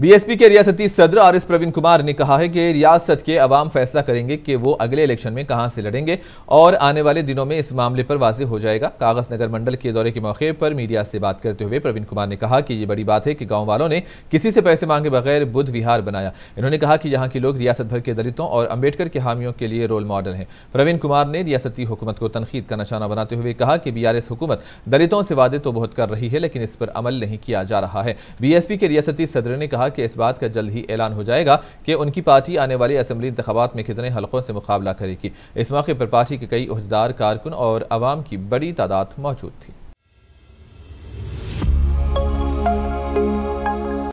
BSP के रियासती सदर आर एस प्रवीण कुमार ने कहा है कि रियासत के अवाम फैसला करेंगे कि वो अगले इलेक्शन में कहां से लड़ेंगे और आने वाले दिनों में इस मामले पर वाजे हो जाएगा कागज नगर मंडल के दौरे के मौके पर मीडिया से बात करते हुए प्रवीण कुमार ने कहा कि ये बड़ी बात है कि गांव वालों ने किसी से पैसे मांगे बगैर बुद्ध विहार बनाया इन्होंने कहा कि यहाँ के लोग रियासत भर के दलितों और अम्बेडकर के हामियों के लिए रोल मॉडल हैं प्रवीण कुमार ने रियासती हुकूमत को तनकीद का निशाना बनाते हुए कहा कि बी आर एस हुकूमत दलितों से वादे तो बहुत कर रही है लेकिन इस पर अमल नहीं किया जा रहा है बी के रियासती सदर ने कहा कहा कि इस बात का जल्द ही ऐलान हो जाएगा कि उनकी पार्टी आने वाली असम्बली इंतबात में कितने हलकों से मुकाबला करेगी इस मौके पर पार्टी के कई अहदेदार कारकुन और आवाम की बड़ी तादाद मौजूद थी